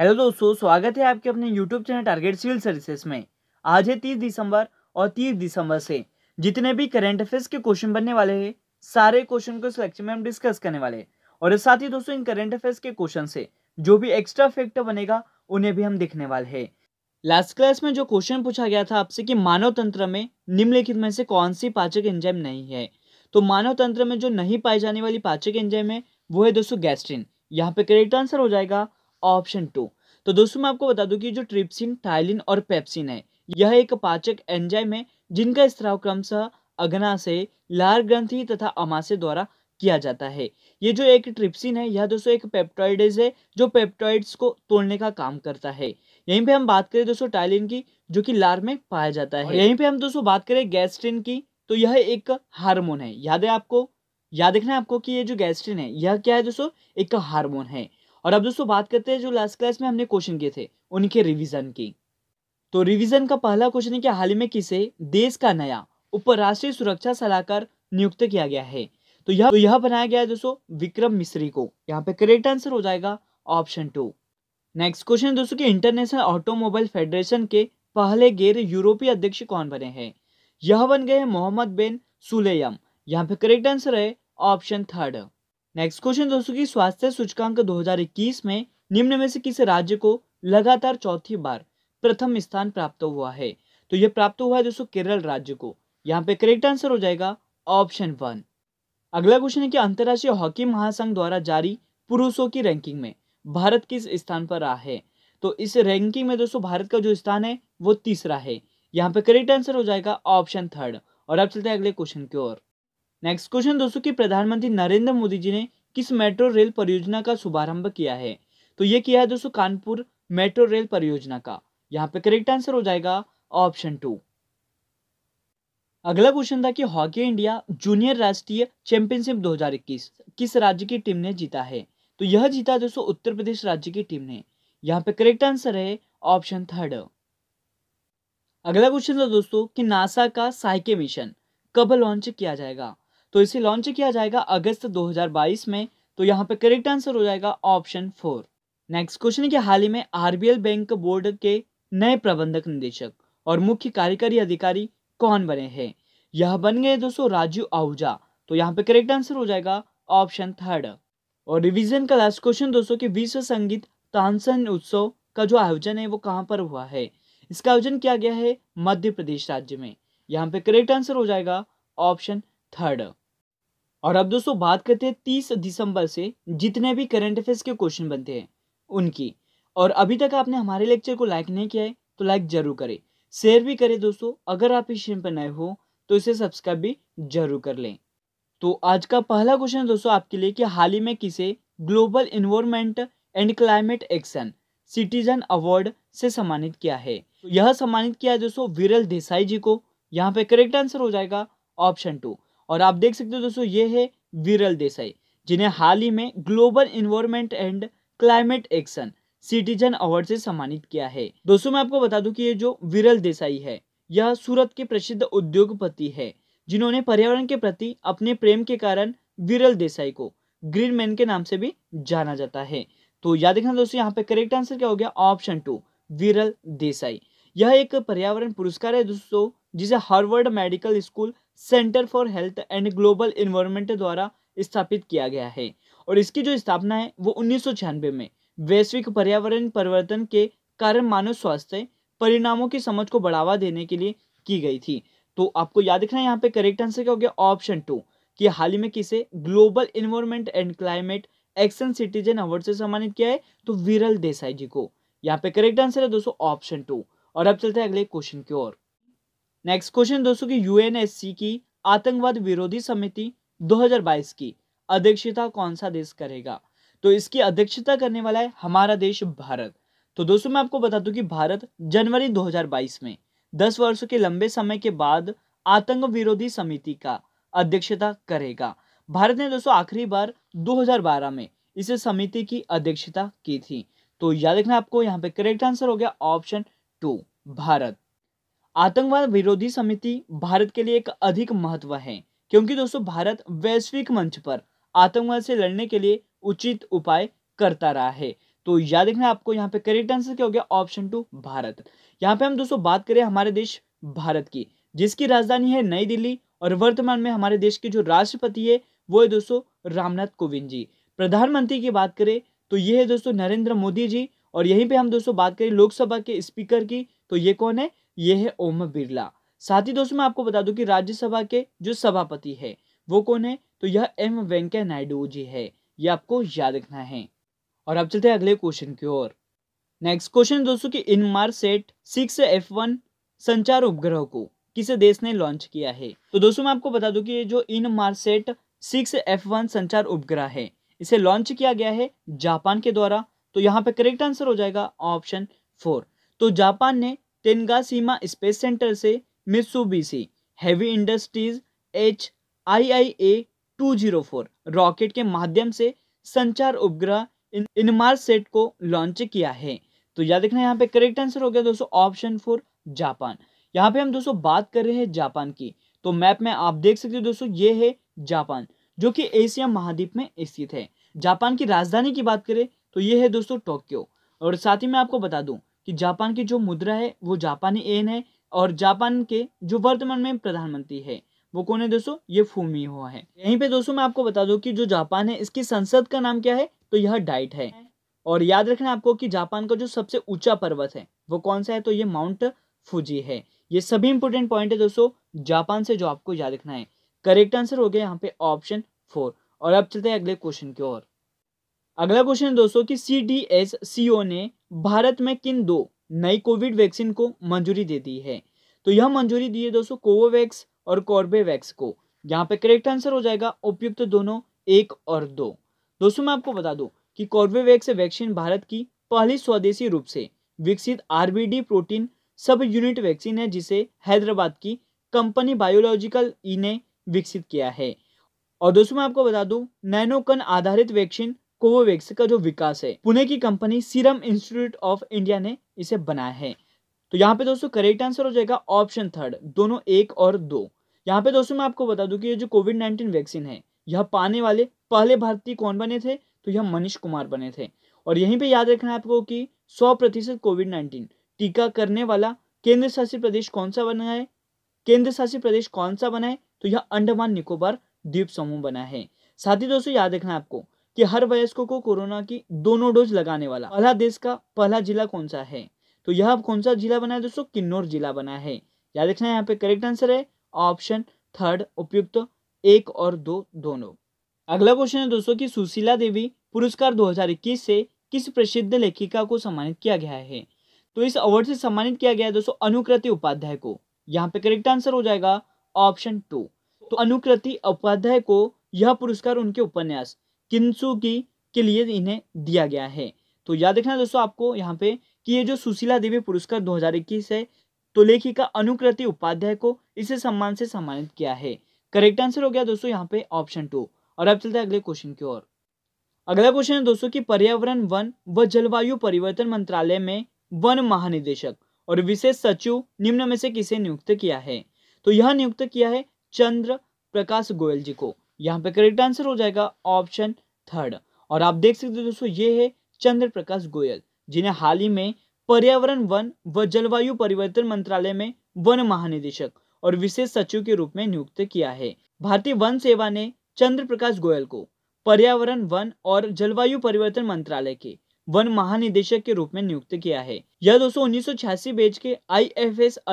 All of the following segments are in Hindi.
हेलो दोस्तों स्वागत है आपके अपने YouTube channel target civil services में आज है तीस दिसंबर और तीस दिसंबर से जितने भी करंट अफेयर्स के क्वेश्चन बनने वाले हैं सारे क्वेश्चन को इस लेक्चर में हम डिस्कस करने वाले हैं और साथ ही दोस्तों इन करंट अफेयर्स के क्वेश्चन से जो भी एक्स्ट्रा फैक्ट बनेगा उन्हें भी हम देखने वाले हैं लास्ट क्लास में जो क्वेश्चन पूछा गया था आपसे कि मानव तंत्र में निम्नलिखित में से कौन सी पाचक एंजाइम नहीं है तो मानव तंत्र में जो नहीं पाई जाने वाली पाचक एंजाइम है वो है दोस्तों गैस्ट्रिन यहाँ पे करेक्ट आंसर हो जाएगा ऑप्शन टू तो दोस्तों मैं आपको बता दूं कि जो ट्रिप्सिन थाइलिन और पेप्सिन है यह एक पाचक एंजाइम है जिनका स्त्राव क्रमशः अगना से लार ग्रंथि तथा अमाशय द्वारा किया जाता है ये जो एक ट्रिप्सिन है यह दोस्तों एक पेप्टॉइडेज है जो पेप्टॉइड्स को तोड़ने का काम करता है यहीं पे हम बात करें दोस्तों टाइलिन की जो कि लार में पाया जाता है यहीं पे हम दोस्तों बात करें गैस्ट्रिन की तो यह एक हार्मोन है याद है आपको याद रखना है आपको कि ये जो गैस्ट्रिन है यह क्या है दोस्तों एक हार्मोन है और अब दोस्तों बात करते हैं जो लास्ट क्लास में हमने क्वेश्चन किए थे उनके रिविजन की तो रिविजन का पहला क्वेश्चन है कि हाल ही में किसे देश का नया उपराष्ट्रीय सुरक्षा सलाहकार नियुक्त किया गया है तो यह तो यह बनाया गया है दोस्तों विक्रम मिश्री को यहाँ पे करेक्ट आंसर हो जाएगा ऑप्शन टू नेक्स्ट क्वेश्चन है दोस्तों कि इंटरनेशनल ऑटोमोबाइल फेडरेशन के पहले गैर यूरोपीय अध्यक्ष कौन बने हैं यह बन गए मोहम्मद बेन सुलेयम यहाँ पे करेक्ट आंसर है ऑप्शन थर्ड नेक्स्ट क्वेश्चन दोस्तों की स्वास्थ्य सूचकांक 2021 में निम्न में से किस राज्य को लगातार चौथी बार प्रथम स्थान प्राप्त हुआ है तो यह प्राप्त हुआ है दोस्तों केरल राज्य को यहाँ पे करेक्ट आंसर हो जाएगा ऑप्शन वन अगला क्वेश्चन है कि अंतर्राष्ट्रीय हॉकी महासंघ द्वारा जारी पुरुषों की रैंकिंग में भारत किस स्थान पर रहा है तो इस रैंकिंग में दोस्तों भारत का जो स्थान है वो तीसरा है यहाँ पे करेक्ट आंसर हो जाएगा ऑप्शन थर्ड और अब चलते हैं अगले क्वेश्चन की ओर नेक्स्ट क्वेश्चन दोस्तों कि प्रधानमंत्री नरेंद्र मोदी जी ने किस मेट्रो रेल परियोजना का शुभारंभ किया है तो ये किया है दोस्तों कानपुर मेट्रो रेल परियोजना का यहाँ पे करेक्ट आंसर हो जाएगा ऑप्शन टू अगला क्वेश्चन था कि हॉकी इंडिया जूनियर राष्ट्रीय चैंपियनशिप 2021 किस राज्य की टीम ने जीता है तो यह जीता दोस्तों उत्तर प्रदेश राज्य की टीम ने यहाँ पे करेक्ट आंसर है ऑप्शन थर्ड अगला क्वेश्चन था दोस्तों कि नासा का साइके मिशन कब लॉन्च किया जाएगा तो इसे लॉन्च किया जाएगा अगस्त 2022 में तो यहाँ पे करेक्ट आंसर हो जाएगा ऑप्शन फोर नेक्स्ट क्वेश्चन के हाल ही में आरबीएल बैंक बोर्ड के नए प्रबंधक निदेशक और मुख्य कार्यकारी अधिकारी कौन बने हैं यह बन गए दोस्तों राजू आहूजा तो यहाँ पे करेक्ट आंसर हो जाएगा ऑप्शन थर्ड और रिविजन का लास्ट क्वेश्चन दोस्तों की विश्व संगीत तानसन उत्सव का जो आयोजन है वो कहाँ पर हुआ है इसका आयोजन किया गया है मध्य प्रदेश राज्य में यहाँ पे करेक्ट आंसर हो जाएगा ऑप्शन थर्ड और अब दोस्तों बात करते हैं तीस दिसंबर से जितने भी करंट अफेयर्स के क्वेश्चन बनते हैं उनकी और अभी तक आपने हमारे लेक्चर को लाइक नहीं किया है तो लाइक जरूर करें शेयर भी करें दोस्तों अगर आप इस चैनल पर नए हो तो इसे सब्सक्राइब भी जरूर कर लें तो आज का पहला क्वेश्चन दोस्तों आपके लिए कि हाल ही में किसे global environment and climate action citizen award से सम्मानित किया है यह सम्मानित किया है दोस्तों विरल देसाई जी को यहाँ पे करेक्ट आंसर हो जाएगा ऑप्शन टू और आप देख सकते हो दोस्तों ये है विरल देसाई जिन्हें हाल ही में global environment and climate action citizen award से सम्मानित किया है दोस्तों मैं आपको बता दूं कि ये जो विरल देसाई है यह सूरत के प्रसिद्ध उद्योगपति है जिन्होंने पर्यावरण के प्रति अपने प्रेम के कारण विरल देसाई को ग्रीन मैन के नाम से भी जाना जाता है तो याद रखना दोस्तों यहाँ पे करेक्ट आंसर क्या हो गया ऑप्शन टू विरल देसाई यह एक पर्यावरण पुरस्कार है दोस्तों जिसे Harvard medical school center for health and global environment द्वारा स्थापित किया गया है और इसकी जो स्थापना है वो उन्नीस में वैश्विक पर्यावरण परिवर्तन के कारण मानव स्वास्थ्य परिणामों की समझ को बढ़ावा देने के लिए की गई थी तो आपको याद रखना है यहाँ पे करेक्ट आंसर क्या हो गया ऑप्शन टू कि हाल ही में किसे global environment and climate action citizen award से सम्मानित किया है तो विरल देसाई जी को यहाँ पे करेक्ट आंसर है दोस्तों ऑप्शन टू और अब चलते हैं अगले क्वेश्चन की ओर नेक्स्ट क्वेश्चन दोस्तों की यूएनएससी की आतंकवाद विरोधी समिति 2022 की अध्यक्षता कौन सा देश करेगा तो इसकी अध्यक्षता करने वाला है हमारा देश भारत तो दोस्तों मैं आपको बता दूं कि भारत जनवरी 2022 में 10 वर्षों के लंबे समय के बाद आतंक विरोधी समिति का अध्यक्षता करेगा भारत ने दोस्तों आखिरी बार 2012 में इस समिति की अध्यक्षता की थी तो याद रखना आपको यहाँ पे करेक्ट आंसर हो गया ऑप्शन टू भारत आतंकवाद विरोधी समिति भारत के लिए एक अधिक महत्व है क्योंकि दोस्तों भारत वैश्विक मंच पर आतंकवाद से लड़ने के लिए उचित उपाय करता रहा है तो याद रखना आपको यहाँ पे करेक्ट आंसर क्या हो गया ऑप्शन टू भारत यहाँ पे हम दोस्तों बात करें हमारे देश भारत की जिसकी राजधानी है नई दिल्ली और वर्तमान में हमारे देश के जो राष्ट्रपति है वो है दोस्तों रामनाथ कोविंद जी प्रधानमंत्री की बात करें तो ये है दोस्तों नरेंद्र मोदी जी और यहीं पे हम दोस्तों बात करें लोकसभा के स्पीकर की तो ये कौन है ये है ओम बिरला साथ ही दोस्तों मैं आपको बता दूं कि राज्यसभा के जो सभापति है वो कौन है तो यह एम वेंकैया नायडू जी है ये आपको याद रखना है और अब चलते हैं अगले क्वेश्चन की ओर नेक्स्ट क्वेश्चन दोस्तों Inmarsat six F one संचार उपग्रह को किस देश ने लॉन्च किया है तो दोस्तों मैं आपको बता दूं कि ये जो इनमार्सेट सिक्स एफ वन संचार उपग्रह है इसे लॉन्च किया गया है जापान के द्वारा तो यहाँ पे करेक्ट आंसर हो जाएगा ऑप्शन फोर तो जापान ने तेनगासीमा स्पेस सेंटर से Mitsubishi heavy industries H I I A two zero four rocket के माध्यम से संचार उपग्रह इनमार सेट को लॉन्च किया है तो याद रखना यहाँ पे करेक्ट आंसर हो गया दोस्तों ऑप्शन फोर जापान यहाँ पे हम दोस्तों बात कर रहे हैं जापान की तो मैप में आप देख सकते हो दोस्तों ये है जापान जो कि एशिया महाद्वीप में स्थित है जापान की राजधानी की बात करें तो ये है दोस्तों टोक्यो और साथ ही मैं आपको बता दूं कि जापान की जो मुद्रा है वो जापानी एन है और जापान के जो वर्तमान में प्रधानमंत्री है वो कौन है दोस्तों ये फूमी हुआ है यहीं पे दोस्तों मैं आपको बता दूं कि जो जापान है इसकी संसद का नाम क्या है तो यह डाइट है और याद रखना आपको कि जापान का जो सबसे ऊंचा पर्वत है वो कौन सा है तो ये माउंट फूजी है ये सभी इंपोर्टेंट पॉइंट है दोस्तों जापान से जो आपको याद रखना है करेक्ट आंसर हो गया यहाँ पे ऑप्शन फोर और अब चलते हैं अगले क्वेश्चन की ओर अगला क्वेश्चन दोस्तों कि सी डी एस सी ओ ने भारत में किन दो नई कोविड वैक्सीन को मंजूरी दे दी है तो यह मंजूरी दी है दोस्तों कोवोवैक्स और कॉर्बेवैक्स को यहाँ पे करेक्ट आंसर हो जाएगा उपयुक्त दोनों एक और दो दोस्तों मैं आपको बता दूं कि कॉर्बेवैक्स वैक्सीन भारत की पहली स्वदेशी रूप से विकसित RBD protein subunit vaccine है जिसे हैदराबाद की कंपनी बायोलॉजिकल ई ने विकसित किया है और दोस्तों मैं आपको बता दूं नैनोकन आधारित वैक्सीन कोवोवैक्स का जो विकास है पुणे की कंपनी सीरम इंस्टीट्यूट ऑफ इंडिया ने इसे बनाया है तो यहाँ पे दोस्तों करेक्ट आंसर हो जाएगा ऑप्शन थर्ड दोनों एक और दो यहाँ पे दोस्तों मैं आपको बता दू की ये जो कोविड नाइन्टीन वैक्सीन है यह पाने वाले पहले भारतीय कौन बने थे तो यह मनीष कुमार बने थे और यहीं पे याद रखना आपको कि 100 प्रतिशत कोविड 19 टीका करने वाला केंद्र शासित प्रदेश कौन सा बना है केंद्र शासित प्रदेश कौन सा बना है तो यह अंडमान निकोबार द्वीप समूह बना है साथ ही दोस्तों याद रखना आपको कि हर वयस्कों को कोरोना की दोनों डोज लगाने वाला पहला देश का पहला जिला कौन सा है तो यह कौन सा जिला बना है दोस्तों किन्नौर जिला बना है याद रखना यहाँ पे करेक्ट आंसर है ऑप्शन थर्ड उपयुक्त एक और दो दोनों अगला क्वेश्चन है दोस्तों की सुशीला देवी पुरस्कार दो से किस प्रसिद्ध लेखिका को सम्मानित किया गया है तो इस अवार्ड से सम्मानित किया गया है दोस्तों अनुकृति उपाध्याय को यहाँ पे करेक्ट आंसर हो जाएगा ऑप्शन टू तो अनुकृति उपाध्याय को यह पुरस्कार उनके उपन्यास किन्सु की के लिए इन्हें दिया गया है तो याद रखना दोस्तों आपको यहाँ पे कि ये जो सुशीला देवी पुरस्कार 2021 है तो लेखिका अनुकृति उपाध्याय को इसे सम्मान से सम्मानित किया है करेक्ट आंसर हो गया दोस्तों यहाँ पे ऑप्शन टू और अब चलते हैं अगले क्वेश्चन की ओर अगला क्वेश्चन है दोस्तों कि पर्यावरण वन व जलवायु परिवर्तन मंत्रालय में वन महानिदेशक और विशेष सचिव निम्न में से किसे नियुक्त किया है तो यह नियुक्त किया है चंद्र प्रकाश गोयल जी को यहाँ पे करेक्ट आंसर हो जाएगा ऑप्शन थर्ड और आप देख सकते हो दोस्तों ये है चंद्र प्रकाश गोयल जिन्हें हाल ही में पर्यावरण वन व जलवायु परिवर्तन मंत्रालय में वन महानिदेशक और विशेष सचिव के रूप में नियुक्त किया है भारतीय वन सेवा ने चंद्र प्रकाश गोयल को पर्यावरण वन और जलवायु परिवर्तन मंत्रालय के वन महानिदेशक के रूप में नियुक्त किया है यह दोस्तों उन्नीस बैच के आई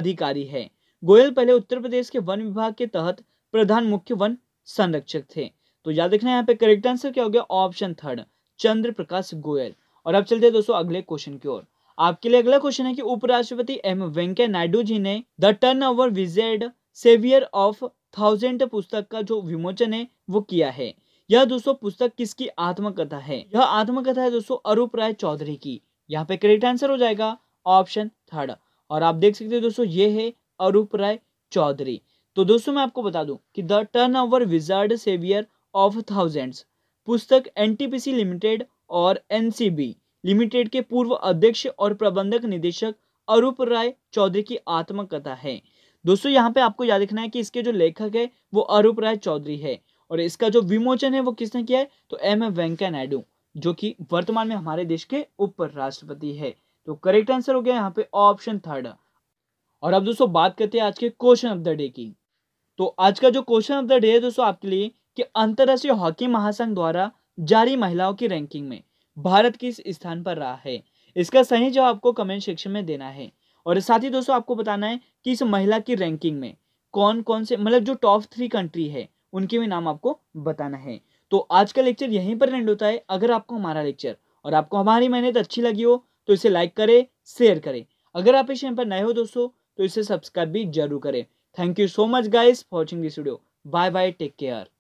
अधिकारी है गोयल पहले उत्तर प्रदेश के वन विभाग के तहत प्रधान मुख्य वन संरक्षक थे तो याद रखना यहाँ पे करेक्ट आंसर क्या हो गया ऑप्शन थर्ड चंद्र प्रकाश गोयल और अब चलते हैं दोस्तों अगले क्वेश्चन की ओर आपके लिए अगला क्वेश्चन है कि उपराष्ट्रपति एम वेंकैया नायडू जी ने the turn over wizard saviour of thousand पुस्तक का जो विमोचन है वो किया है यह दोस्तों पुस्तक किसकी आत्मकथा है यह आत्मकथा है दोस्तों अरूप राय चौधरी की यहाँ पे करेक्ट आंसर हो जाएगा ऑप्शन थर्ड और आप देख सकते हो दोस्तों ये है अरूप राय चौधरी तो दोस्तों मैं आपको बता दूं कि the turn over wizard saviour of thousands पुस्तक एनटीपीसी लिमिटेड और एनसीबी लिमिटेड के पूर्व अध्यक्ष और प्रबंधक निदेशक अरूप राय चौधरी की आत्मकथा है दोस्तों यहाँ पे आपको याद रखना है कि इसके जो लेखक है वो अरूप राय चौधरी है और इसका जो विमोचन है वो किसने किया है तो एम वेंकैया नायडू जो कि वर्तमान में हमारे देश के उपराष्ट्रपति है तो करेक्ट आंसर हो गया यहाँ पे ऑप्शन थर्ड और अब दोस्तों बात करते हैं आज के क्वेश्चन ऑफ द डे की तो आज का जो क्वेश्चन ऑफ द डे है दोस्तों आपके लिए कि अंतर्राष्ट्रीय हॉकी महासंघ द्वारा जारी महिलाओं की रैंकिंग में भारत किस स्थान पर रहा है इसका सही जवाब आपको कमेंट सेक्शन में देना है और साथ ही दोस्तों आपको बताना है कि इस महिला की रैंकिंग में कौन कौन से मतलब जो टॉप थ्री कंट्री है उनके भी नाम आपको बताना है तो आज का लेक्चर यहीं पर एंड होता है अगर आपको हमारा लेक्चर और आपको हमारी मेहनत अच्छी लगी हो तो इसे लाइक करें शेयर करें अगर आप इस चैनल पर नए हो दोस्तों तो इसे सब्सक्राइब भी जरूर करें Thank you so much guys for watching this video. Bye bye. Take care.